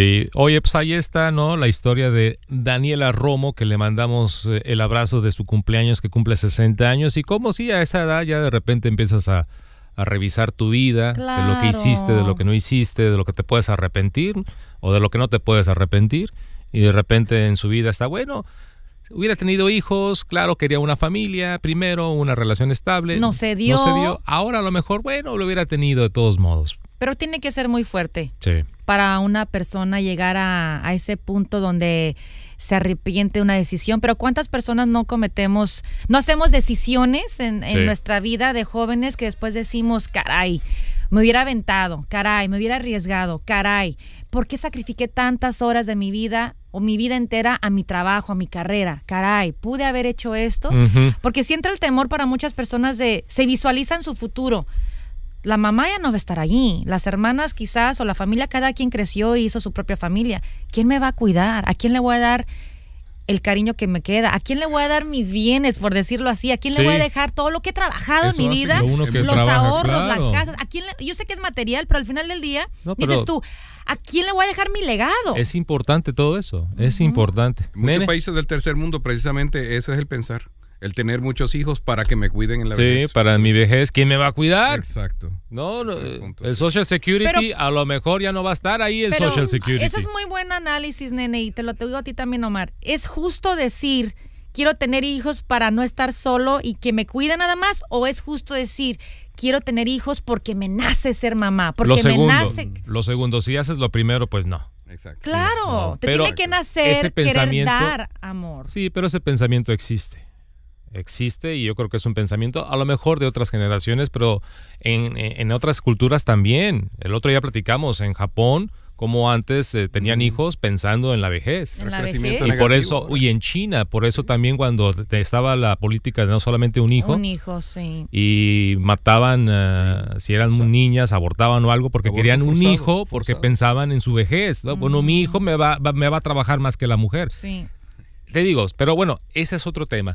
Sí, oye, pues ahí está, ¿no? La historia de Daniela Romo, que le mandamos eh, el abrazo de su cumpleaños, que cumple 60 años, y cómo si a esa edad ya de repente empiezas a, revisar tu vida, de lo que hiciste, de lo que no hiciste, de lo que te puedes arrepentir o de lo que no te puedes arrepentir, y de repente en su vida está bueno. Hubiera tenido hijos, claro, quería una familia, primero una relación estable. No se dio. No se dio. Ahora a lo mejor, bueno, lo hubiera tenido de todos modos. Pero tiene que ser muy fuerte para una persona llegar a, ese punto donde se arrepiente una decisión. Pero ¿cuántas personas no cometemos, no hacemos decisiones en, nuestra vida de jóvenes que después decimos, caray, me hubiera aventado, caray, me hubiera arriesgado, caray, ¿por qué sacrifiqué tantas horas de mi vida o mi vida entera a mi trabajo, a mi carrera? Caray, pude haber hecho esto. Porque si entra el temor para muchas personas de, se visualizan su futuro la mamá ya no va a estar allí, las hermanas quizás o la familia, cada quien creció y hizo su propia familia. ¿Quién me va a cuidar? ¿A quién le voy a dar el cariño que me queda? ¿A quién le voy a dar mis bienes, por decirlo así? ¿A quién le voy a dejar todo lo que he trabajado en mi vida? los ahorros, las casas. ¿A quién yo sé que es material, pero al final del día dices tú, ¿a quién le voy a dejar mi legado? Es importante todo eso, es importante. En muchos países del tercer mundo precisamente ese es el pensar el tener muchos hijos para que me cuiden en la vejez. Sí, para mi vejez, ¿quién me va a cuidar? Exacto. No, no el eh, Social Security a lo mejor ya no va a estar ahí el Social Security. Ese es muy buen análisis, nene, y te lo digo a ti también, Omar. Es justo decir, quiero tener hijos para no estar solo y que me cuida nada más, o es justo decir, quiero tener hijos porque me nace ser mamá, porque lo segundo, me nace. Lo segundo, si haces lo primero, pues no. Exacto. Claro, te tiene que nacer, querer dar amor. Sí, pero ese pensamiento existe existe y yo creo que es un pensamiento a lo mejor de otras generaciones, pero en, otras culturas también. El otro día platicamos en Japón como antes eh, tenían hijos pensando en la vejez. Y por eso, y en China, por eso también cuando estaba la política de no solamente un hijo. Y mataban, eh, si eran niñas, abortaban o algo, porque querían un hijo, porque pensaban en su vejez. Ah, bueno, mi hijo mm. me va, me va a trabajar más que la mujer. Sí. Te digo, pero bueno, ese es otro tema.